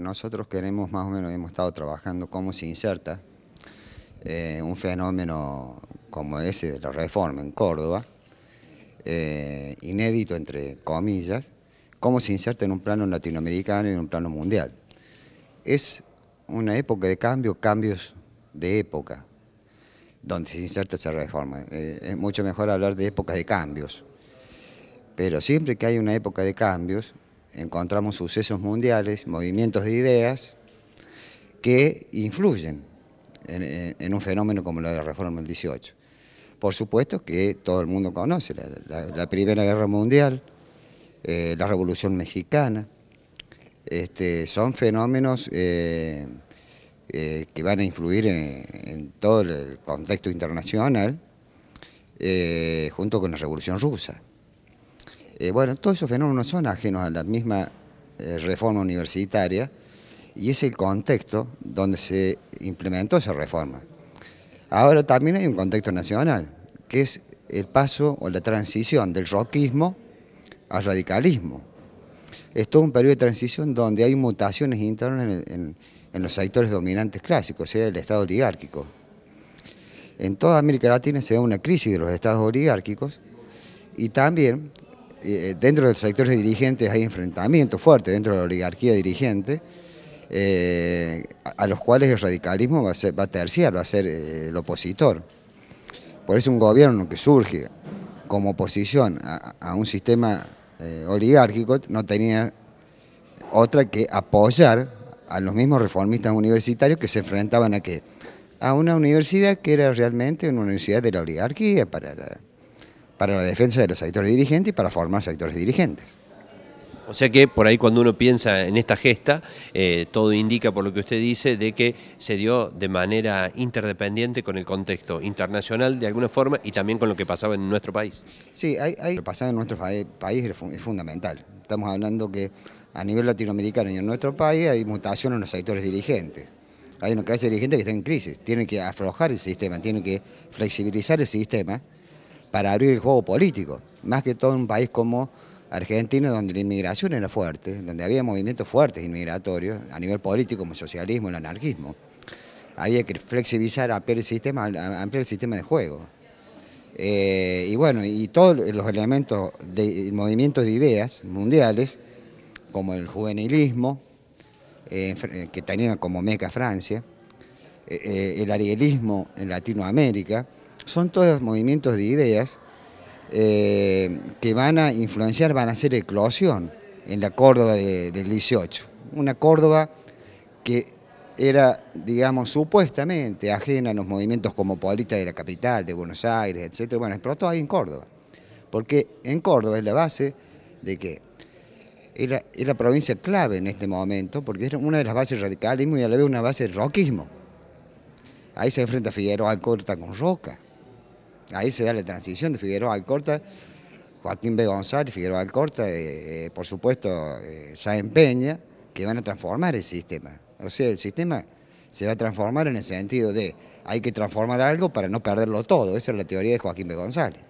Nosotros queremos más o menos, hemos estado trabajando cómo se inserta eh, un fenómeno como ese de la reforma en Córdoba, eh, inédito entre comillas, cómo se inserta en un plano latinoamericano y en un plano mundial. Es una época de cambio, cambios de época, donde se inserta esa reforma. Eh, es mucho mejor hablar de épocas de cambios, pero siempre que hay una época de cambios, encontramos sucesos mundiales, movimientos de ideas que influyen en, un fenómeno como la de la reforma del 18. Por supuesto que todo el mundo conoce la, Primera Guerra Mundial, eh, la Revolución Mexicana, este, son fenómenos eh, eh, que van a influir en, todo el contexto internacional junto con la Revolución Rusa. Eh, bueno, todos esos fenómenos no son ajenos a la misma eh, reforma universitaria y es el contexto donde se implementó esa reforma. Ahora también hay un contexto nacional, que es el paso o la transición del roquismo al radicalismo. Es todo un periodo de transición donde hay mutaciones internas en, los sectores dominantes clásicos, o sea, el Estado oligárquico. En toda América Latina se da una crisis de los estados oligárquicos y también eh, eh, dentro de los sectores dirigentes hay enfrentamientos fuertes dentro de la oligarquía dirigente, eh, a los cuales el radicalismo va a, terciar, va a ser el opositor. Por eso un gobierno que surge como oposición a, un sistema oligárquico no tenía otra que apoyar a los mismos reformistas universitarios que se enfrentaban a qué? A una universidad que era realmente una universidad de la oligarquía para la, para la defensa de los sectores dirigentes y para formar sectores dirigentes. O sea que por ahí cuando uno piensa en esta gesta, eh, todo indica por lo que usted dice de que se dio de manera interdependiente con el contexto internacional de alguna forma y también con lo que pasaba en nuestro país. Sí, hay, lo que pasaba en nuestro país es fundamental. Estamos hablando que a nivel latinoamericano y en nuestro país hay mutación en los sectores dirigentes. Hay una clase dirigente que está en crisis, tiene que aflojar el sistema, tiene que flexibilizar el sistema para abrir el juego político, más que todo en un país como Argentina, donde la inmigración era fuerte, donde había movimientos fuertes inmigratorios a nivel político, como el socialismo, el anarquismo. Había que flexibilizar, ampliar el sistema, ampliar el sistema de juego. Eh, y bueno, y todos los elementos movimientos de ideas mundiales, como el juvenilismo, eh, eh, que tenía como meca Francia, el arielismo en Latinoamérica, son todos movimientos de ideas eh, que van a influenciar, van a hacer eclosión en la Córdoba del 18. Una Córdoba que era, digamos, supuestamente ajena a los movimientos como cosmopolitas de la capital, de Buenos Aires, etc. Bueno, explotó ahí en Córdoba. Porque en Córdoba es la base de que Es la provincia clave en este momento, porque es una de las bases radicalismo y a la vez una base de roquismo. Ahí se enfrenta Figueroa, corta con Roca. Ahí se da la transición de Figueroa Corta, Joaquín B. González, Figueroa Alcorta, eh, eh, por supuesto, ya eh, empeña que van a transformar el sistema. O sea, el sistema se va a transformar en el sentido de hay que transformar algo para no perderlo todo. Esa es la teoría de Joaquín B. González.